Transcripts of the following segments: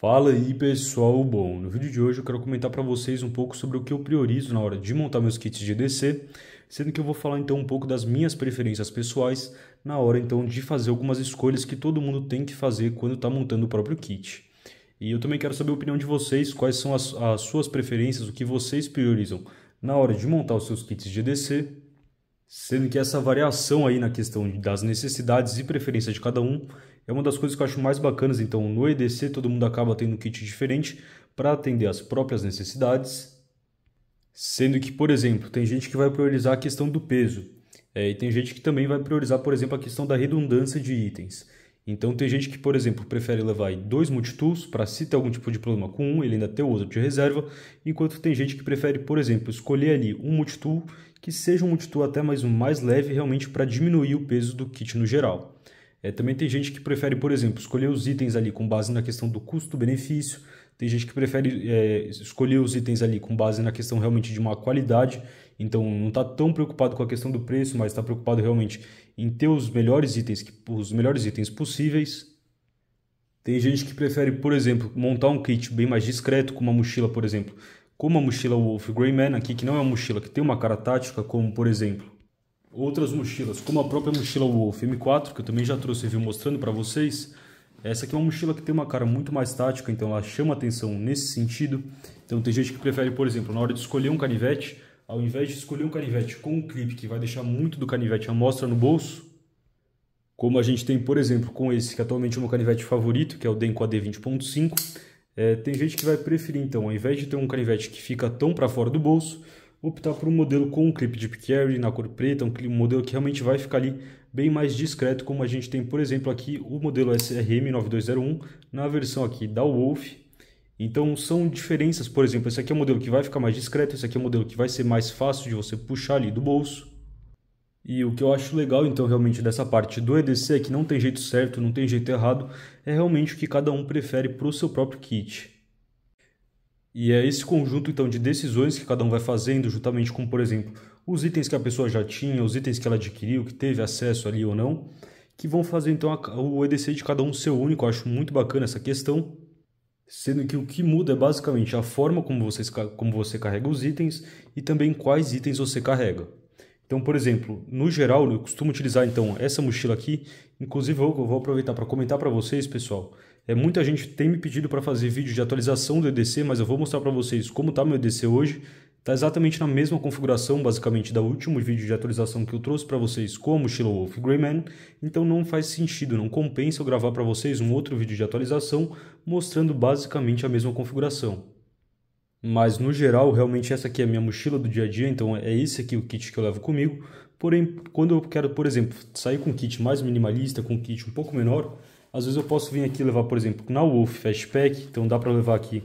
Fala aí pessoal, bom, no vídeo de hoje eu quero comentar para vocês um pouco sobre o que eu priorizo na hora de montar meus kits de EDC, sendo que eu vou falar então um pouco das minhas preferências pessoais na hora então de fazer algumas escolhas que todo mundo tem que fazer quando está montando o próprio kit. E eu também quero saber a opinião de vocês, quais são as, as suas preferências, o que vocês priorizam na hora de montar os seus kits de EDC, sendo que essa variação aí na questão das necessidades e preferência de cada um é uma das coisas que eu acho mais bacanas, então no EDC todo mundo acaba tendo um kit diferente para atender às próprias necessidades, sendo que, por exemplo, tem gente que vai priorizar a questão do peso, é, e tem gente que também vai priorizar, por exemplo, a questão da redundância de itens. Então tem gente que, por exemplo, prefere levar dois multitools para se ter algum tipo de problema com um, ele ainda ter o outro de reserva, enquanto tem gente que prefere, por exemplo, escolher ali um multitool que seja um multitool até mais, mais leve realmente para diminuir o peso do kit no geral. É, também tem gente que prefere, por exemplo, escolher os itens ali com base na questão do custo-benefício. Tem gente que prefere é, escolher os itens ali com base na questão realmente de uma qualidade. Então, não está tão preocupado com a questão do preço, mas está preocupado realmente em ter os melhores itens, os melhores itens possíveis. Tem gente que prefere, por exemplo, montar um kit bem mais discreto, com uma mochila, por exemplo, como a mochila Wolf Greyman aqui, que não é uma mochila que tem uma cara tática, como, por exemplo, outras mochilas, como a própria mochila Wolf M4, que eu também já trouxe e mostrando para vocês, essa aqui é uma mochila que tem uma cara muito mais tática, então ela chama atenção nesse sentido. Então tem gente que prefere, por exemplo, na hora de escolher um canivete, ao invés de escolher um canivete com um clipe que vai deixar muito do canivete à mostra no bolso, como a gente tem, por exemplo, com esse, que é atualmente é o meu canivete favorito, que é o Denko AD 20.5, é, tem gente que vai preferir, então, ao invés de ter um canivete que fica tão para fora do bolso, optar por um modelo com um clip de carry na cor preta, um, modelo que realmente vai ficar ali bem mais discreto, como a gente tem, por exemplo, aqui o modelo SRM9201 na versão aqui da Wolf. Então são diferenças, por exemplo, esse aqui é um modelo que vai ficar mais discreto, esse aqui é um modelo que vai ser mais fácil de você puxar ali do bolso. E o que eu acho legal, então, realmente dessa parte do EDC é que não tem jeito certo, não tem jeito errado, é realmente o que cada um prefere para o seu próprio kit. E é esse conjunto então de decisões que cada um vai fazendo, juntamente com, por exemplo, os itens que a pessoa já tinha, os itens que ela adquiriu, que teve acesso ali ou não, que vão fazer então a, o EDC de cada um ser único. Eu acho muito bacana essa questão, sendo que o que muda é basicamente a forma como você, como você carrega os itens e também quais itens você carrega. Então, por exemplo, no geral, eu costumo utilizar então essa mochila aqui. Inclusive, eu vou aproveitar para comentar para vocês, pessoal, é, muita gente tem me pedido para fazer vídeo de atualização do EDC, mas eu vou mostrar para vocês como está meu EDC hoje. Está exatamente na mesma configuração, basicamente, da último vídeo de atualização que eu trouxe para vocês com a mochila Wolf Greyman, então não faz sentido, não compensa eu gravar para vocês um outro vídeo de atualização mostrando basicamente a mesma configuração. Mas no geral, realmente essa aqui é a minha mochila do dia a dia, então é esse aqui o kit que eu levo comigo. Porém, quando eu quero, por exemplo, sair com um kit mais minimalista, com um kit um pouco menor, às vezes eu posso vir aqui levar, por exemplo, na Wolf Fastpack, então dá para levar aqui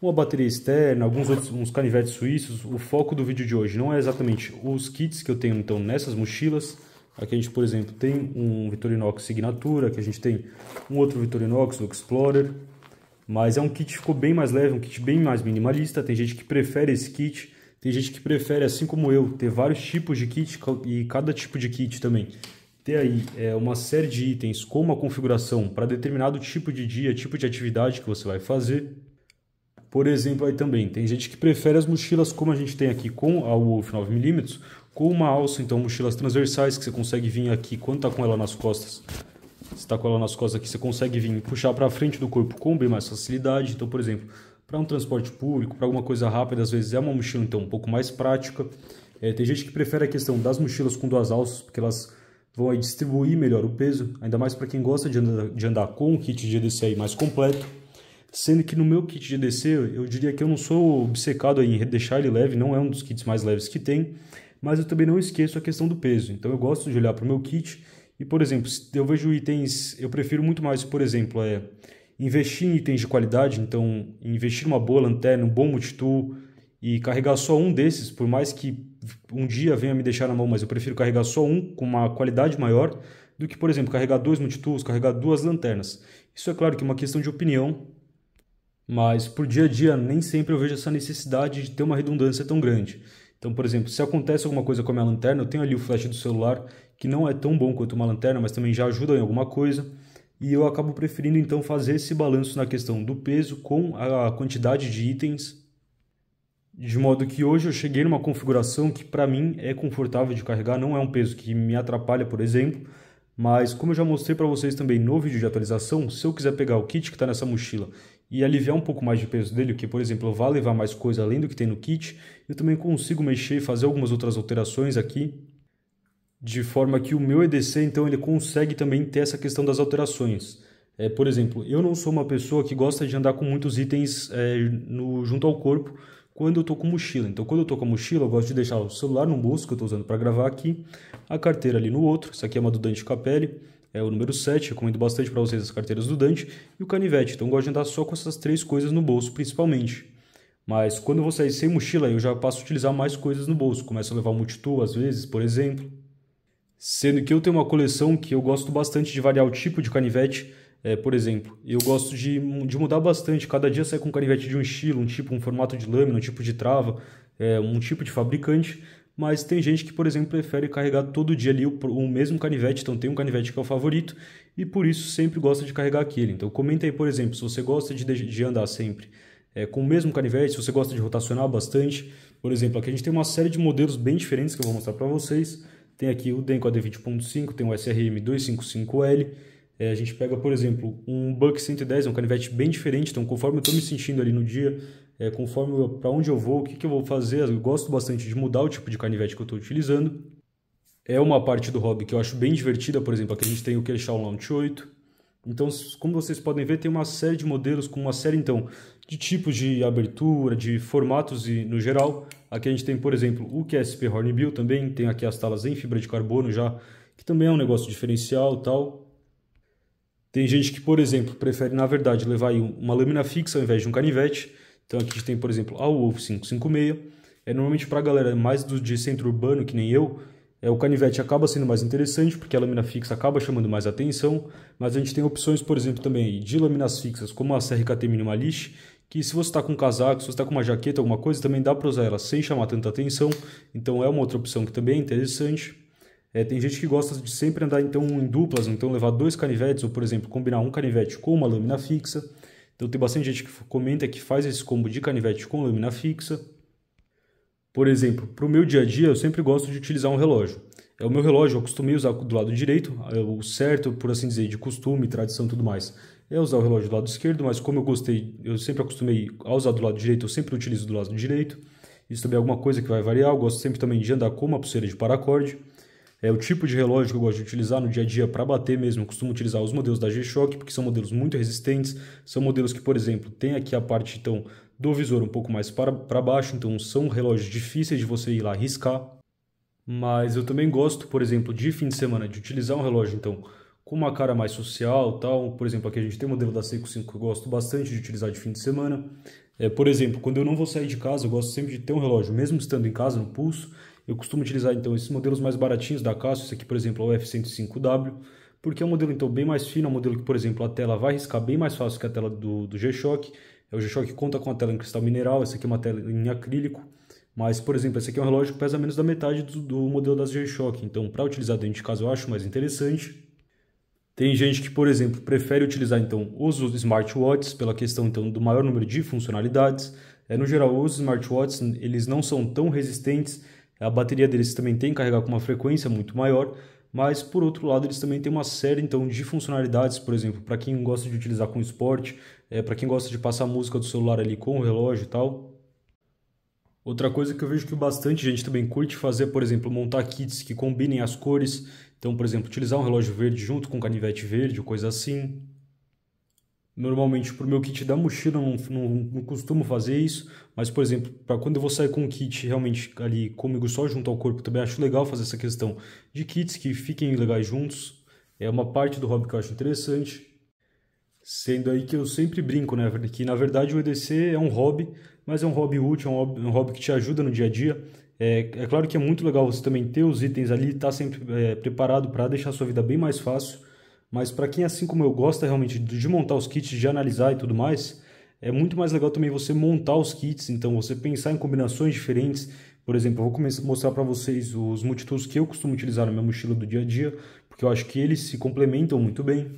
uma bateria externa, alguns outros uns canivetes suíços. O foco do vídeo de hoje não é exatamente os kits que eu tenho então nessas mochilas. Aqui a gente, por exemplo, tem um Victorinox Signatura, que a gente tem um outro Victorinox, o Explorer. Mas é um kit que ficou bem mais leve, um kit bem mais minimalista. Tem gente que prefere esse kit, tem gente que prefere, assim como eu, ter vários tipos de kit e cada tipo de kit também ter aí é, uma série de itens com uma configuração para determinado tipo de dia, tipo de atividade que você vai fazer. Por exemplo, aí também tem gente que prefere as mochilas como a gente tem aqui com a Wolf 9mm, com uma alça, então mochilas transversais que você consegue vir aqui quando está com ela nas costas. Se está com ela nas costas aqui, você consegue vir puxar para frente do corpo com bem mais facilidade. Então, por exemplo, para um transporte público, para alguma coisa rápida, às vezes é uma mochila então um pouco mais prática. É, tem gente que prefere a questão das mochilas com duas alças, porque elas vão distribuir melhor o peso, ainda mais para quem gosta de andar, de andar com o kit de EDC aí mais completo. Sendo que no meu kit de EDC, eu diria que eu não sou obcecado em deixar ele leve, não é um dos kits mais leves que tem, mas eu também não esqueço a questão do peso. Então eu gosto de olhar para o meu kit e, por exemplo, eu vejo itens, eu prefiro muito mais, por exemplo, é investir em itens de qualidade, então investir numa boa lanterna, um bom multitool e carregar só um desses, por mais que um dia venha me deixar na mão, mas eu prefiro carregar só um com uma qualidade maior do que, por exemplo, carregar dois multitools, carregar duas lanternas. Isso é claro que é uma questão de opinião, mas por dia a dia nem sempre eu vejo essa necessidade de ter uma redundância tão grande. Então, por exemplo, se acontece alguma coisa com a minha lanterna, eu tenho ali o flash do celular, que não é tão bom quanto uma lanterna, mas também já ajuda em alguma coisa. E eu acabo preferindo então fazer esse balanço na questão do peso com a quantidade de itens de modo que hoje eu cheguei numa configuração que para mim é confortável de carregar, não é um peso que me atrapalha, por exemplo, mas como eu já mostrei para vocês também no vídeo de atualização, se eu quiser pegar o kit que está nessa mochila e aliviar um pouco mais de peso dele, que por exemplo eu vá levar mais coisa além do que tem no kit, eu também consigo mexer e fazer algumas outras alterações aqui, de forma que o meu EDC então ele consegue também ter essa questão das alterações. É, por exemplo, eu não sou uma pessoa que gosta de andar com muitos itens é, no, junto ao corpo, quando eu tô com mochila. Então, quando eu tô com a mochila, eu gosto de deixar o celular no bolso que eu tô usando para gravar aqui, a carteira ali no outro. Isso aqui é uma do Dante Capelli, é o número 7, recomendo bastante para vocês as carteiras do Dante, e o canivete. Então, eu gosto de andar só com essas três coisas no bolso, principalmente. Mas quando eu vou sair sem mochila, eu já passo a utilizar mais coisas no bolso. Começo a levar um multitool às vezes, por exemplo. Sendo que eu tenho uma coleção que eu gosto bastante de variar o tipo de canivete, é, por exemplo, eu gosto de, de mudar bastante. Cada dia sai com um canivete de um estilo, um tipo, um formato de lâmina, um tipo de trava, é, um tipo de fabricante. Mas tem gente que, por exemplo, prefere carregar todo dia ali o, o mesmo canivete. Então tem um canivete que é o favorito e por isso sempre gosta de carregar aquele. Então comenta aí, por exemplo, se você gosta de, de andar sempre é, com o mesmo canivete, se você gosta de rotacionar bastante. Por exemplo, aqui a gente tem uma série de modelos bem diferentes que eu vou mostrar para vocês. Tem aqui o Denko AD20.5, tem o SRM255L. É, a gente pega, por exemplo, um Buck 110, é um canivete bem diferente, então conforme eu estou me sentindo ali no dia, é, conforme para onde eu vou, o que, que eu vou fazer, eu gosto bastante de mudar o tipo de canivete que eu estou utilizando. É uma parte do hobby que eu acho bem divertida, por exemplo, aqui a gente tem o Kershaw Launch 8. Então, como vocês podem ver, tem uma série de modelos com uma série, então, de tipos de abertura, de formatos e no geral. Aqui a gente tem, por exemplo, o QSP Hornbill também, tem aqui as talas em fibra de carbono já, que também é um negócio diferencial tal. Tem gente que, por exemplo, prefere, na verdade, levar uma lâmina fixa ao invés de um canivete. Então aqui a gente tem, por exemplo, a Wolf 556. É normalmente para a galera mais do de centro urbano, que nem eu, é, o canivete acaba sendo mais interessante, porque a lâmina fixa acaba chamando mais atenção, mas a gente tem opções, por exemplo, também de lâminas fixas, como a CRKT Minimalist, que se você está com um casaco, se você está com uma jaqueta, alguma coisa, também dá para usar ela sem chamar tanta atenção, então é uma outra opção que também é interessante. É, tem gente que gosta de sempre andar então em duplas, então levar dois canivetes, ou por exemplo, combinar um canivete com uma lâmina fixa. Então tem bastante gente que comenta que faz esse combo de canivete com lâmina fixa. Por exemplo, para o meu dia a dia eu sempre gosto de utilizar um relógio. É o meu relógio, eu costumei usar do lado direito, é o certo, por assim dizer, de costume, tradição e tudo mais, é usar o relógio do lado esquerdo, mas como eu gostei, eu sempre acostumei a usar do lado direito, eu sempre utilizo do lado direito. Isso também é alguma coisa que vai variar, eu gosto sempre também de andar com uma pulseira de paracorde é o tipo de relógio que eu gosto de utilizar no dia a dia para bater mesmo. Eu costumo utilizar os modelos da G-Shock, porque são modelos muito resistentes. São modelos que, por exemplo, tem aqui a parte então, do visor um pouco mais para, para baixo, então são relógios difíceis de você ir lá riscar. Mas eu também gosto, por exemplo, de fim de semana, de utilizar um relógio então com uma cara mais social tal. Por exemplo, aqui a gente tem o modelo da Seiko 5 que eu gosto bastante de utilizar de fim de semana. É, por exemplo, quando eu não vou sair de casa, eu gosto sempre de ter um relógio, mesmo estando em casa, no pulso eu costumo utilizar então esses modelos mais baratinhos da Casio, esse aqui por exemplo é o F105W, porque é um modelo então bem mais fino, é um modelo que por exemplo a tela vai riscar bem mais fácil que a tela do, do G-Shock, é o G-Shock conta com a tela em cristal mineral, essa aqui é uma tela em acrílico, mas, por exemplo, esse aqui é um relógio que pesa menos da metade do, do modelo das G-Shock, então para utilizar dentro de casa eu acho mais interessante. Tem gente que, por exemplo, prefere utilizar então os smartwatches pela questão então do maior número de funcionalidades. É, no geral, os smartwatches eles não são tão resistentes a bateria deles também tem que carregar com uma frequência muito maior, mas por outro lado eles também têm uma série então de funcionalidades, por exemplo, para quem gosta de utilizar com esporte, é, para quem gosta de passar música do celular ali com o relógio e tal. Outra coisa que eu vejo que bastante gente também curte fazer, por exemplo, montar kits que combinem as cores. Então, por exemplo, utilizar um relógio verde junto com um canivete verde, coisa assim normalmente para o meu kit da mochila, não, não, não, costumo fazer isso, mas por exemplo, para quando eu vou sair com o kit realmente ali comigo só junto ao corpo, também acho legal fazer essa questão de kits que fiquem legais juntos. É uma parte do hobby que eu acho interessante. Sendo aí que eu sempre brinco, né? Que na verdade o EDC é um hobby, mas é um hobby útil, é um hobby, é um hobby que te ajuda no dia a dia. É, é, claro que é muito legal você também ter os itens ali, estar tá sempre é, preparado para deixar a sua vida bem mais fácil mas para quem, assim como eu, gosta realmente de montar os kits, de analisar e tudo mais, é muito mais legal também você montar os kits, então você pensar em combinações diferentes. Por exemplo, eu vou mostrar para vocês os multitools que eu costumo utilizar na minha mochila do dia a dia, porque eu acho que eles se complementam muito bem.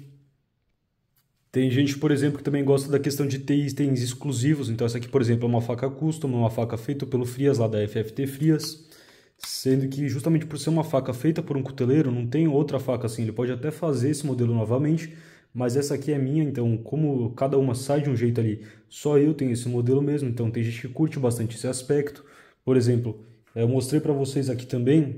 Tem gente, por exemplo, que também gosta da questão de ter itens exclusivos. Então, essa aqui, por exemplo, é uma faca custom, uma faca feita pelo Frias, lá da FFT Frias. Sendo que, justamente por ser uma faca feita por um cuteleiro, não tem outra faca assim. Ele pode até fazer esse modelo novamente, mas essa aqui é minha, então, como cada uma sai de um jeito ali, só eu tenho esse modelo mesmo. Então, tem gente que curte bastante esse aspecto. Por exemplo, eh, eu mostrei para vocês aqui também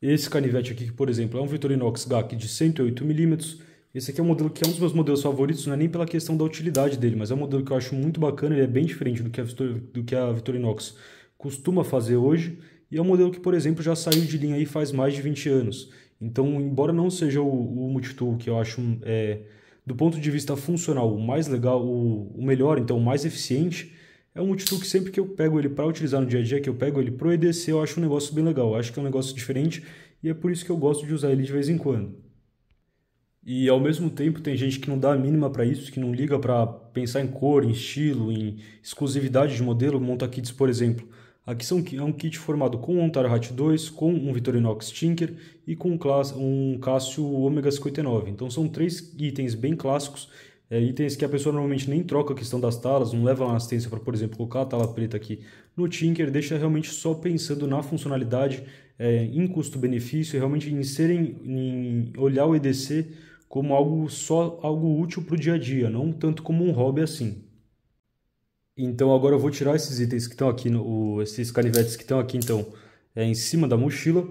esse canivete aqui, que, por exemplo, é um Victorinox GAC de 108mm. Esse aqui é um modelo que é um dos meus modelos favoritos, não é nem pela questão da utilidade dele, mas é um modelo que eu acho muito bacana, ele é bem diferente do que a, Victor, do que a Victorinox costuma fazer hoje e é um modelo que, por exemplo, já saiu de linha aí faz mais de 20 anos. Então, embora não seja o, o Multitool que eu acho, hum, é, do ponto de vista funcional, o mais legal, o, o melhor, então, o mais eficiente, é um multitool que sempre que eu pego ele para utilizar no dia a dia, que eu pego ele para o EDC, eu acho um negócio bem legal. Eu acho que é um negócio diferente e é por isso que eu gosto de usar ele de vez em quando. E ao mesmo tempo tem gente que não dá a mínima para isso, que não liga para pensar em cor, em estilo, em exclusividade de modelo, monta kits, por exemplo. Aqui são, é um kit formado com um Ontario Hat 2, com um Victorinox Tinker e com um, class, um Omega 59. Então são três itens bem clássicos, é, itens que a pessoa normalmente nem troca a questão das talas, não leva lá na assistência para, por exemplo, colocar a tala preta aqui no Tinker, deixa realmente só pensando na funcionalidade, é, em custo-benefício, realmente em, serem, em olhar o EDC como algo só algo útil para o dia a dia, não tanto como um hobby assim. Então agora eu vou tirar esses itens que estão aqui, no, esses canivetes que estão aqui então é, em cima da mochila.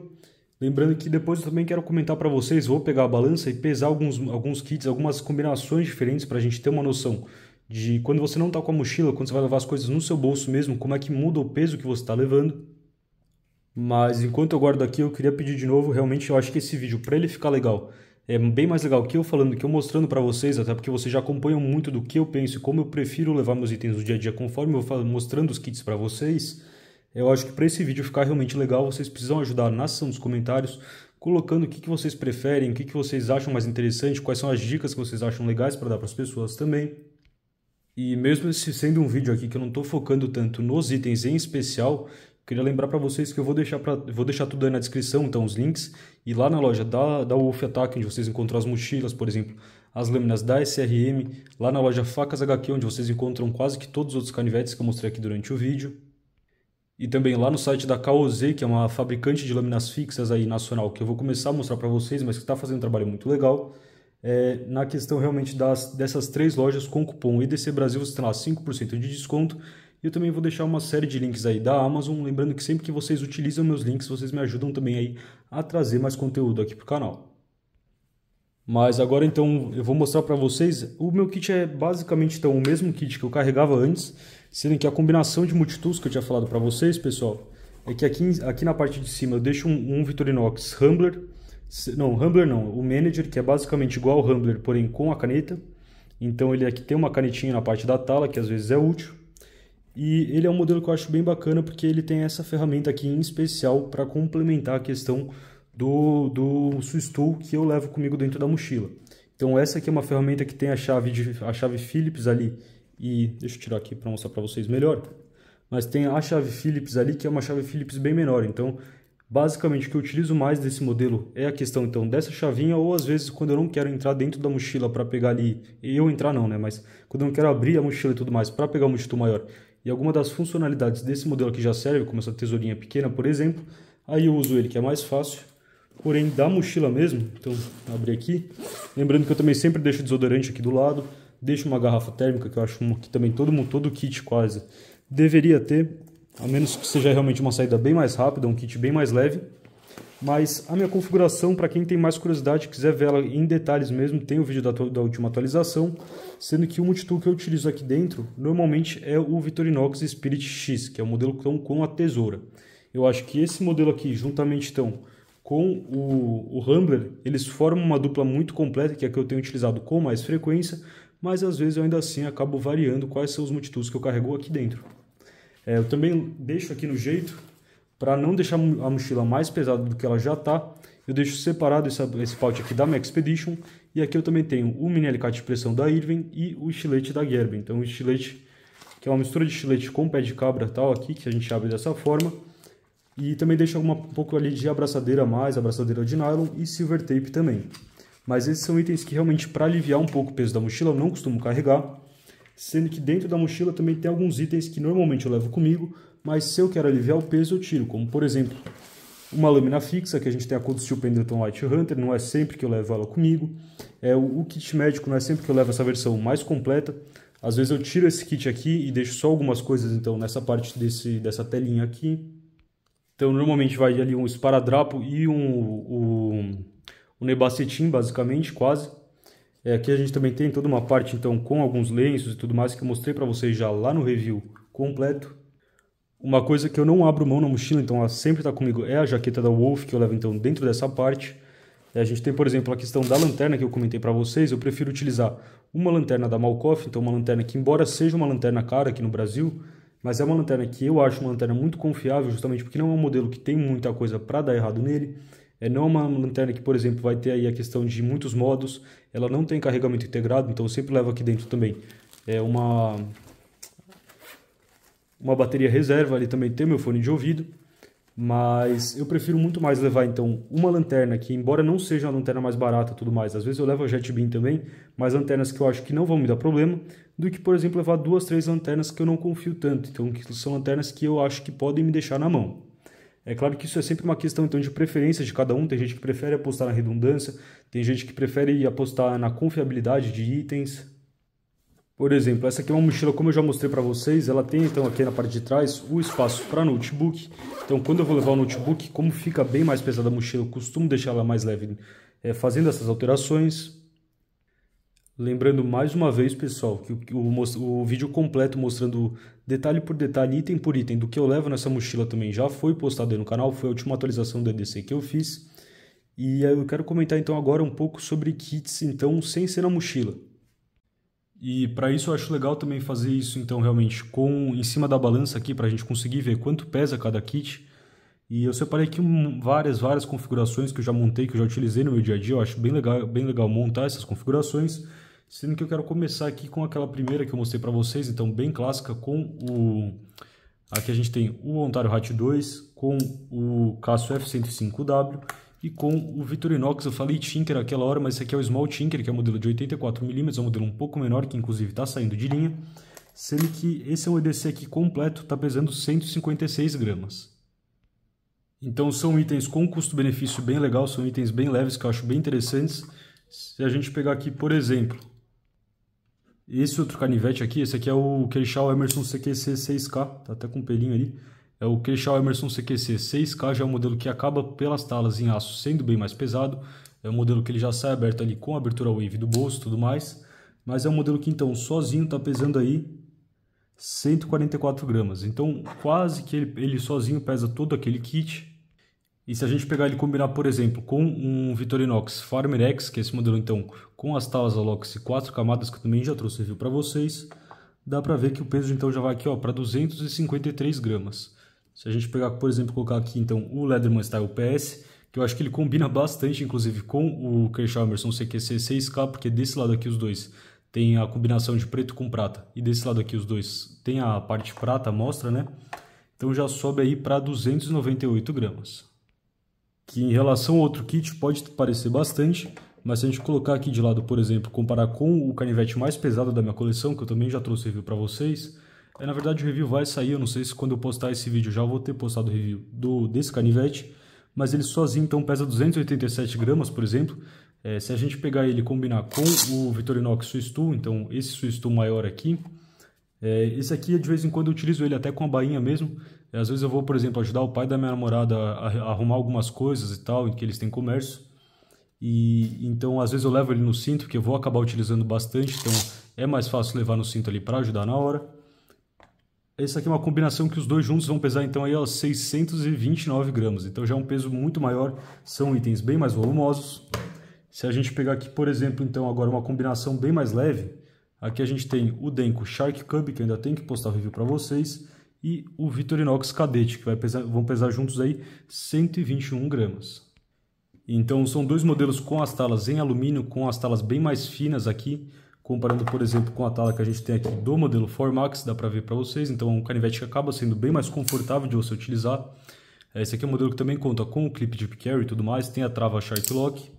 Lembrando que depois eu também quero comentar para vocês, vou pegar a balança e pesar alguns, alguns kits, algumas combinações diferentes para a gente ter uma noção de quando você não está com a mochila, quando você vai levar as coisas no seu bolso mesmo, como é que muda o peso que você está levando. Mas enquanto eu guardo aqui, eu queria pedir de novo, realmente eu acho que esse vídeo, para ele ficar legal, é bem mais legal que eu falando, que eu mostrando para vocês, até porque vocês já acompanham muito do que eu penso e como eu prefiro levar meus itens do dia a dia conforme eu vou mostrando os kits para vocês. Eu acho que para esse vídeo ficar realmente legal, vocês precisam ajudar na ação dos comentários, colocando o que, que vocês preferem, o que, que vocês acham mais interessante, quais são as dicas que vocês acham legais para dar para as pessoas também. E mesmo sendo um vídeo aqui que eu não estou focando tanto nos itens em especial, Queria lembrar para vocês que eu vou deixar, pra, vou deixar tudo aí na descrição, então, os links. E lá na loja da, da Wolf Attack, onde vocês encontram as mochilas, por exemplo, as lâminas da SRM. Lá na loja Facas HQ, onde vocês encontram quase que todos os outros canivetes que eu mostrei aqui durante o vídeo. E também lá no site da KOZ, que é uma fabricante de lâminas fixas aí nacional, que eu vou começar a mostrar para vocês, mas que está fazendo um trabalho muito legal. É, na questão realmente das, dessas três lojas com cupom IDC Brasil, você tem lá 5% de desconto e eu também vou deixar uma série de links aí da Amazon. Lembrando que sempre que vocês utilizam meus links, vocês me ajudam também aí a trazer mais conteúdo aqui para o canal. Mas agora então eu vou mostrar para vocês. O meu kit é basicamente então, o mesmo kit que eu carregava antes, sendo que a combinação de multitools que eu tinha falado para vocês, pessoal, é que aqui, aqui na parte de cima eu deixo um, um Victorinox Rambler. Não, Rambler não, o Manager, que é basicamente igual ao Humbler, porém com a caneta. Então ele aqui tem uma canetinha na parte da tala, que às vezes é útil. E ele é um modelo que eu acho bem bacana porque ele tem essa ferramenta aqui em especial para complementar a questão do, do Tool que eu levo comigo dentro da mochila. Então essa aqui é uma ferramenta que tem a chave, de, a chave Phillips ali e deixa eu tirar aqui para mostrar para vocês melhor. Mas tem a chave Phillips ali que é uma chave Phillips bem menor, então basicamente o que eu utilizo mais desse modelo é a questão então dessa chavinha ou às vezes quando eu não quero entrar dentro da mochila para pegar ali, eu entrar não, né, mas quando eu não quero abrir a mochila e tudo mais para pegar um mochila maior, e alguma das funcionalidades desse modelo que já serve, como essa tesourinha pequena, por exemplo, aí eu uso ele, que é mais fácil. Porém, da mochila mesmo, então abri aqui. Lembrando que eu também sempre deixo desodorante aqui do lado, deixo uma garrafa térmica, que eu acho que também todo, todo kit quase deveria ter, a menos que seja realmente uma saída bem mais rápida, um kit bem mais leve. Mas a minha configuração, para quem tem mais curiosidade, quiser ver ela em detalhes mesmo, tem o vídeo da, da última atualização, sendo que o multitool que eu utilizo aqui dentro, normalmente é o Victorinox Spirit X, que é o modelo então, com a tesoura. Eu acho que esse modelo aqui, juntamente então, com o, o Rambler, eles formam uma dupla muito completa, que é a que eu tenho utilizado com mais frequência, mas às vezes eu ainda assim acabo variando quais são os multitools que eu carrego aqui dentro. É, eu também deixo aqui no jeito para não deixar a mochila mais pesada do que ela já está, eu deixo separado esse, esse pouch aqui da Max Expedition. E aqui eu também tenho o mini alicate de pressão da Irving e o estilete da Gerber. Então o estilete, que é uma mistura de estilete com pé de cabra tal aqui, que a gente abre dessa forma. E também deixa um pouco ali de abraçadeira a mais, abraçadeira de nylon e silver tape também. Mas esses são itens que realmente para aliviar um pouco o peso da mochila eu não costumo carregar. Sendo que dentro da mochila também tem alguns itens que normalmente eu levo comigo, mas se eu quero aliviar o peso, eu tiro. Como, por exemplo, uma lâmina fixa, que a gente tem a Codestil Steel Pendleton Light Hunter, não é sempre que eu levo ela comigo. É o, o kit médico não é sempre que eu levo essa versão mais completa. Às vezes eu tiro esse kit aqui e deixo só algumas coisas, então, nessa parte desse, dessa telinha aqui. Então, normalmente vai ali um esparadrapo e um, um, um nebacetim, basicamente, quase. É, aqui a gente também tem toda uma parte, então, com alguns lenços e tudo mais que eu mostrei para vocês já lá no review completo. Uma coisa que eu não abro mão na mochila, então ela sempre está comigo, é a jaqueta da Wolf, que eu levo então dentro dessa parte. É, a gente tem, por exemplo, a questão da lanterna que eu comentei para vocês. Eu prefiro utilizar uma lanterna da Malkoff, então uma lanterna que, embora seja uma lanterna cara aqui no Brasil, mas é uma lanterna que eu acho uma lanterna muito confiável, justamente porque não é um modelo que tem muita coisa para dar errado nele. É não é uma lanterna que, por exemplo, vai ter aí a questão de muitos modos. Ela não tem carregamento integrado, então eu sempre levo aqui dentro também é uma uma bateria reserva, ali também tem meu fone de ouvido, mas eu prefiro muito mais levar então uma lanterna que embora não seja a lanterna mais barata, tudo mais, às vezes eu levo a Jet também, mas lanternas que eu acho que não vão me dar problema, do que por exemplo levar duas, três lanternas que eu não confio tanto, então que são lanternas que eu acho que podem me deixar na mão. É claro que isso é sempre uma questão então de preferência de cada um. Tem gente que prefere apostar na redundância, tem gente que prefere apostar na confiabilidade de itens, por exemplo, essa aqui é uma mochila, como eu já mostrei para vocês, ela tem então aqui na parte de trás o espaço para notebook. Então, quando eu vou levar o notebook, como fica bem mais pesada a mochila, eu costumo deixar ela mais leve é, fazendo essas alterações. Lembrando mais uma vez, pessoal, que o, o, o, vídeo completo mostrando detalhe por detalhe, item por item, do que eu levo nessa mochila também já foi postado aí no canal, foi a última atualização do EDC que eu fiz. E eu quero comentar então agora um pouco sobre kits, então, sem ser na mochila. E para isso eu acho legal também fazer isso então realmente com em cima da balança aqui para a gente conseguir ver quanto pesa cada kit. E eu separei aqui um, várias, várias configurações que eu já montei, que eu já utilizei no meu dia a dia. Eu acho bem legal, bem legal montar essas configurações. Sendo que eu quero começar aqui com aquela primeira que eu mostrei para vocês, então bem clássica, com o... Aqui a gente tem o Ontario Hat 2 com o Casio F105W e com o Victorinox. Eu falei Tinker aquela hora, mas esse aqui é o Small Tinker, que é o um modelo de 84mm, é um modelo um pouco menor, que inclusive está saindo de linha. Sendo que esse é um EDC aqui completo, está pesando 156 gramas. Então são itens com custo-benefício bem legal, são itens bem leves que eu acho bem interessantes. Se a gente pegar aqui, por exemplo, esse outro canivete aqui, esse aqui é o Kershaw Emerson CQC 6K, está até com um pelinho ali é o Creixal Emerson CQC 6K, já é um modelo que acaba pelas talas em aço sendo bem mais pesado, é um modelo que ele já sai aberto ali com a abertura wave do bolso e tudo mais, mas é um modelo que então sozinho está pesando aí 144 gramas, então quase que ele, ele sozinho pesa todo aquele kit, e se a gente pegar ele e combinar, por exemplo, com um Victorinox Farmer X, que é esse modelo então com as talas Alox e quatro camadas que eu também já trouxe viu para vocês, dá para ver que o peso então já vai aqui para 253 gramas. Se a gente pegar, por exemplo, colocar aqui então o Leatherman Style PS, que eu acho que ele combina bastante, inclusive, com o Kershaw Emerson CQC 6K, porque desse lado aqui os dois tem a combinação de preto com prata, e desse lado aqui os dois tem a parte prata, mostra, né? Então já sobe aí para 298 gramas. Que em relação ao outro kit pode parecer bastante, mas se a gente colocar aqui de lado, por exemplo, comparar com o canivete mais pesado da minha coleção, que eu também já trouxe review para vocês, é, na verdade, o review vai sair, eu não sei se quando eu postar esse vídeo já vou ter postado o review do, desse canivete, mas ele sozinho então pesa 287 gramas, por exemplo. É, se a gente pegar ele e combinar com o Victorinox Suistu, então esse Suistu maior aqui, é, esse aqui de vez em quando eu utilizo ele até com a bainha mesmo. É, às vezes eu vou, por exemplo, ajudar o pai da minha namorada a, arrumar algumas coisas e tal, em que eles têm comércio. E então às vezes eu levo ele no cinto, que eu vou acabar utilizando bastante, então é mais fácil levar no cinto ali para ajudar na hora. Essa aqui é uma combinação que os dois juntos vão pesar então aí, ó, 629 gramas. Então já é um peso muito maior, são itens bem mais volumosos. Se a gente pegar aqui, por exemplo, então agora uma combinação bem mais leve, aqui a gente tem o Denko Shark Cub, que eu ainda tenho que postar review para vocês, e o Vitorinox Cadete, que pesar, vão pesar juntos aí 121 gramas. Então são dois modelos com as talas em alumínio, com as talas bem mais finas aqui, Comparando, por exemplo, com a tala que a gente tem aqui do modelo Formax, dá para ver para vocês. Então, o um canivete que acaba sendo bem mais confortável de você utilizar. É, esse aqui é um modelo que também conta com o clip de carry e tudo mais. Tem a trava Shark Lock.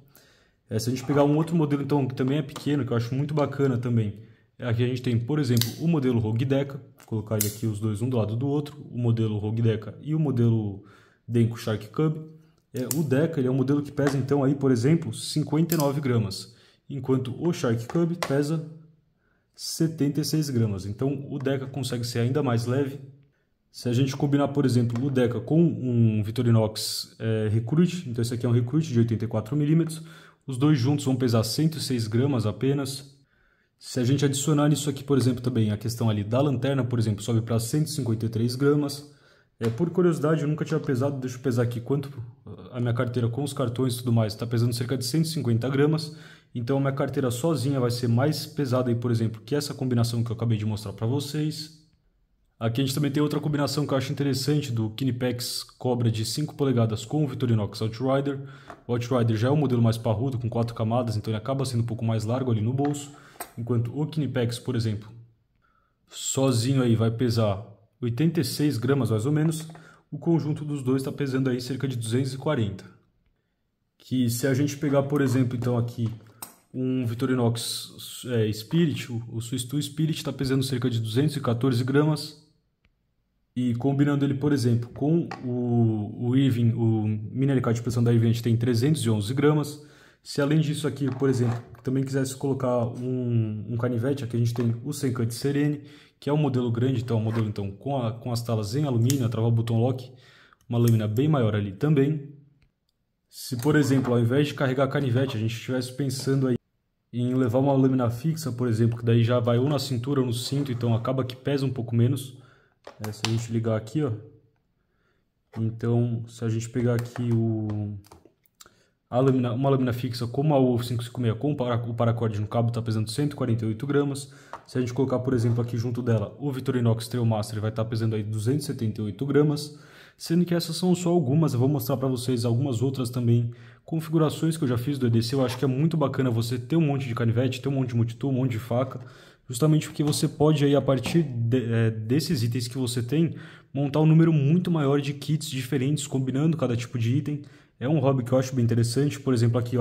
É, se a gente pegar um outro modelo, então, que também é pequeno, que eu acho muito bacana também, é, Aqui a gente tem, por exemplo, o modelo Rogue Deca, vou colocar aqui os dois um do lado do outro, o modelo Rogue Deca e o modelo Denko Shark Cub. É, o Deca ele é um modelo que pesa então aí, por exemplo, 59 gramas enquanto o Shark Cub pesa 76 gramas. Então o Deca consegue ser ainda mais leve. Se a gente combinar, por exemplo, o Deca com um Victorinox é, Recruit, então esse aqui é um Recruit de 84 milímetros, os dois juntos vão pesar 106 gramas apenas. Se a gente adicionar nisso aqui, por exemplo, também a questão ali da lanterna, por exemplo, sobe para 153 gramas. É, por curiosidade, eu nunca tinha pesado, deixa eu pesar aqui quanto a minha carteira com os cartões e tudo mais, está pesando cerca de 150 gramas. Então, minha carteira sozinha vai ser mais pesada, aí, por exemplo, que essa combinação que eu acabei de mostrar para vocês. Aqui a gente também tem outra combinação que eu acho interessante do Kinipex Cobra de 5 polegadas com o Victorinox Outrider. O Outrider já é o um modelo mais parrudo, com 4 camadas, então ele acaba sendo um pouco mais largo ali no bolso. Enquanto o Kinipex, por exemplo, sozinho aí vai pesar 86 gramas mais ou menos. O conjunto dos dois está pesando aí cerca de 240. Que se a gente pegar, por exemplo, então aqui um Victorinox é, Spirit, o, Swiss Tool Spirit, está pesando cerca de 214 gramas. E combinando ele, por exemplo, com o, o Even, o Minericard de pressão da Even, a gente tem 311 gramas. Se além disso aqui, por exemplo, também quisesse colocar um, um canivete, aqui a gente tem o Senkant Serene, que é um modelo grande, então, é um modelo então com, a, com as talas em alumínio, a trava button lock, uma lâmina bem maior ali também. Se, por exemplo, ao invés de carregar canivete, a gente estivesse pensando aí em levar uma lâmina fixa, por exemplo, que daí já vai ou na cintura ou no cinto, então acaba que pesa um pouco menos. É, se a gente ligar aqui, ó. Então, se a gente pegar aqui o a lâmina, uma lâmina fixa como a U556 com o paracorde no cabo está pesando 148 gramas. Se a gente colocar, por exemplo, aqui junto dela o Victorinox Trailmaster vai estar tá pesando aí 278 gramas. Sendo que essas são só algumas, eu vou mostrar para vocês algumas outras também configurações que eu já fiz do EDC, eu acho que é muito bacana você ter um monte de canivete, ter um monte de multitool, um monte de faca, justamente porque você pode aí a partir de, é, desses itens que você tem montar um número muito maior de kits diferentes, combinando cada tipo de item. É um hobby que eu acho bem interessante, por exemplo, aqui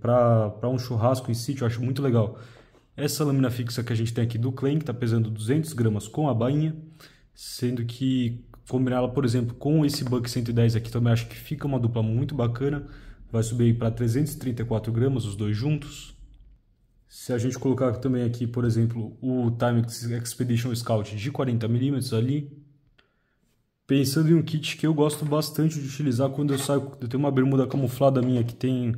para um churrasco em sítio, eu acho muito legal. Essa lâmina fixa que a gente tem aqui do Klein, que está pesando 200 gramas com a bainha, sendo que combiná-la, por exemplo, com esse Buck 110 aqui também acho que fica uma dupla muito bacana vai subir para 334 gramas os dois juntos. Se a gente colocar também aqui, por exemplo, o Time Expedition Scout de 40mm ali, pensando em um kit que eu gosto bastante de utilizar quando eu saio, eu tenho uma bermuda camuflada minha que tem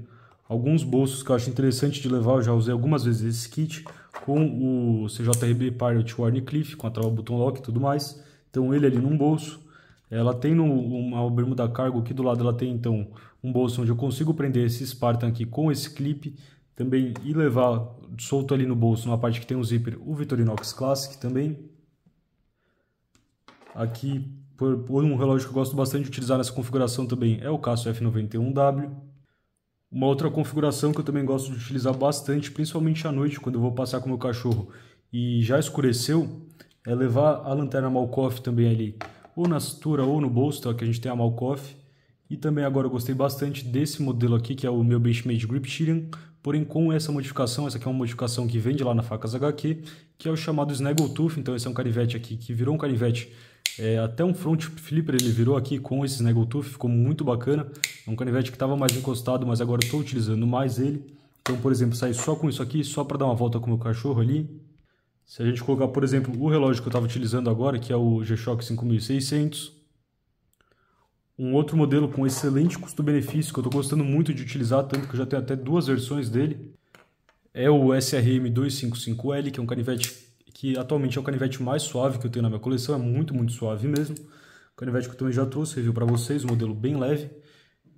alguns bolsos que eu acho interessante de levar, eu já usei algumas vezes esse kit, com o CJRB Pirate cliff com a trava button lock e tudo mais, então ele ali num bolso, ela tem no, uma bermuda cargo aqui do lado, ela tem então um bolso onde eu consigo prender esse Spartan aqui com esse clipe, também e levar solto ali no bolso, na parte que tem um zíper, o Victorinox Classic também. Aqui, por, por, um relógio que eu gosto bastante de utilizar nessa configuração também, é o Casio F91W. Uma outra configuração que eu também gosto de utilizar bastante, principalmente à noite, quando eu vou passear com meu cachorro e já escureceu, é levar a lanterna Malkoff também ali, ou na cintura ou no bolso, tá? que a gente tem a Malkoff, e também agora eu gostei bastante desse modelo aqui, que é o meu Benchmade Grip Chilean, porém com essa modificação, essa aqui é uma modificação que vende lá na Facas HQ, que é o chamado Snaggle Tooth, então esse é um canivete aqui que virou um canivete, é, até um front flipper ele virou aqui com esse Snaggle Tooth, ficou muito bacana, é um canivete que estava mais encostado, mas agora estou utilizando mais ele, então por exemplo, sair só com isso aqui, só para dar uma volta com o meu cachorro ali, se a gente colocar, por exemplo, o relógio que eu estava utilizando agora, que é o G-Shock 5600, um outro modelo com excelente custo-benefício, que eu estou gostando muito de utilizar, tanto que eu já tenho até duas versões dele, é o SRM255L, que é um canivete que atualmente é o canivete mais suave que eu tenho na minha coleção, é muito, muito suave mesmo. O canivete que eu também já trouxe, review para vocês, um modelo bem leve.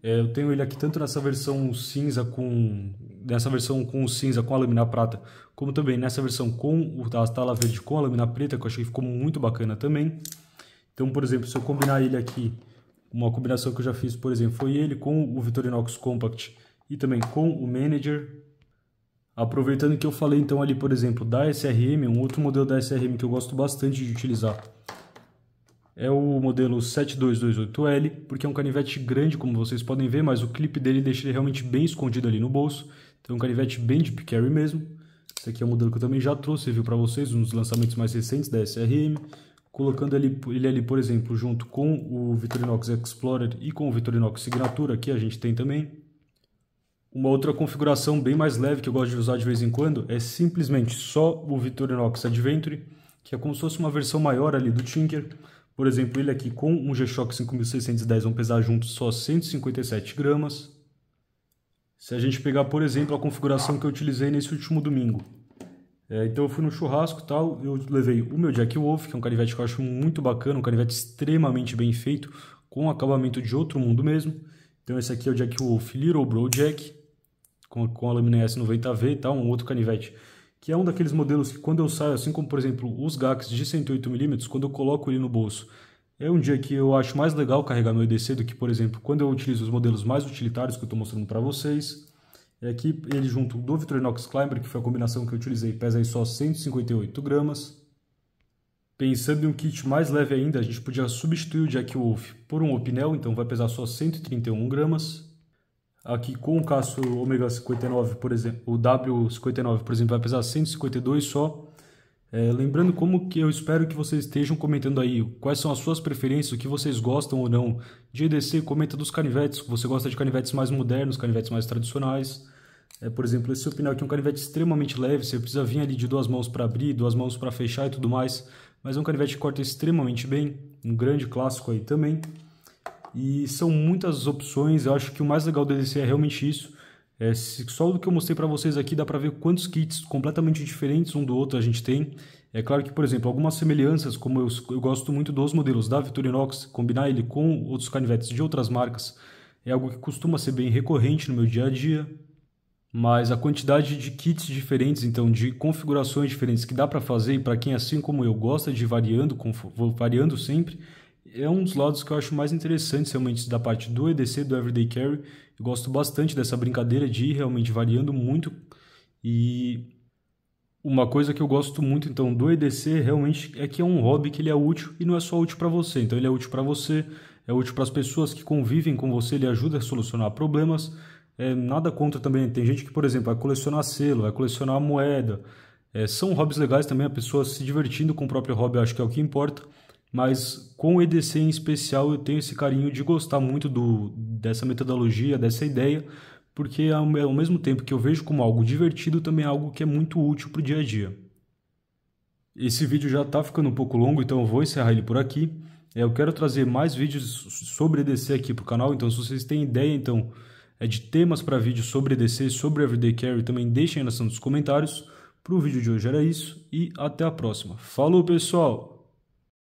É, eu tenho ele aqui tanto nessa versão cinza com nessa versão com cinza com a lâmina prata, como também nessa versão com o da tala verde com a lâmina preta, que eu achei que ficou muito bacana também. Então, por exemplo, se eu combinar ele aqui uma combinação que eu já fiz, por exemplo, foi ele com o Victorinox Compact e também com o Manager. Aproveitando que eu falei então ali, por exemplo, da SRM, um outro modelo da SRM que eu gosto bastante de utilizar é o modelo 7228L, porque é um canivete grande, como vocês podem ver, mas o clipe dele deixa ele realmente bem escondido ali no bolso. Então é um canivete bem de carry mesmo. Esse aqui é um modelo que eu também já trouxe, viu, para vocês, um dos lançamentos mais recentes da SRM colocando ele, ele ali, por exemplo, junto com o Victorinox Explorer e com o Victorinox Signature. que a gente tem também. Uma outra configuração bem mais leve que eu gosto de usar de vez em quando é simplesmente só o Victorinox Adventure, que é como se fosse uma versão maior ali do Tinker. Por exemplo, ele aqui com um G-Shock 5610 vão pesar juntos só 157 gramas. Se a gente pegar, por exemplo, a configuração que eu utilizei nesse último domingo, é, então eu fui no churrasco e tal, eu levei o meu Jack Wolf, que é um canivete que eu acho muito bacana, um canivete extremamente bem feito, com acabamento de outro mundo mesmo. Então esse aqui é o Jack Wolf Little Bro Jack, com, com a lâmina S90V e tal, um outro canivete. Que é um daqueles modelos que quando eu saio, assim como por exemplo os GAX de 108mm, quando eu coloco ele no bolso, é um dia que eu acho mais legal carregar meu EDC do que, por exemplo, quando eu utilizo os modelos mais utilitários que eu estou mostrando para vocês. É e aqui ele junto do Victorinox Climber, que foi a combinação que eu utilizei, pesa aí só 158 gramas. Pensando em um kit mais leve ainda, a gente podia substituir o Jack Wolf por um Opinel, então vai pesar só 131 gramas. Aqui com o caço ômega 59, por exemplo, o W59, por exemplo, vai pesar 152 só. É, lembrando como que eu espero que vocês estejam comentando aí quais são as suas preferências, o que vocês gostam ou não de EDC, comenta dos canivetes, você gosta de canivetes mais modernos, canivetes mais tradicionais. É, por exemplo, esse opinel aqui é um canivete extremamente leve, você precisa vir ali de duas mãos para abrir, duas mãos para fechar e tudo mais, mas é um canivete que corta extremamente bem, um grande clássico aí também. E são muitas opções, eu acho que o mais legal do EDC é realmente isso, é, só do que eu mostrei para vocês aqui dá para ver quantos kits completamente diferentes um do outro a gente tem. É claro que, por exemplo, algumas semelhanças, como eu, eu gosto muito dos modelos da Victorinox, combinar ele com outros canivetes de outras marcas é algo que costuma ser bem recorrente no meu dia a dia. Mas a quantidade de kits diferentes, então, de configurações diferentes que dá para fazer, e para quem, assim como eu, gosta de variando, variando sempre, é um dos lados que eu acho mais interessantes realmente da parte do EDC, do Everyday Carry. Eu gosto bastante dessa brincadeira de ir realmente variando muito. E uma coisa que eu gosto muito então do EDC realmente é que é um hobby que ele é útil e não é só útil para você. Então ele é útil para você, é útil para as pessoas que convivem com você, ele ajuda a solucionar problemas. É, nada contra também. Tem gente que, por exemplo, vai colecionar selo, vai colecionar moeda. É, são hobbies legais também, a pessoa se divertindo com o próprio hobby, acho que é o que importa mas com o EDC em especial eu tenho esse carinho de gostar muito do, dessa metodologia, dessa ideia, porque ao mesmo tempo que eu vejo como algo divertido, também é algo que é muito útil para o dia a dia. Esse vídeo já está ficando um pouco longo, então eu vou encerrar ele por aqui. É, eu quero trazer mais vídeos sobre EDC aqui para o canal, então se vocês têm ideia então é de temas para vídeos sobre EDC, sobre Everyday Carry, também deixem aí na dos comentários. Para o vídeo de hoje era isso e até a próxima. Falou, pessoal!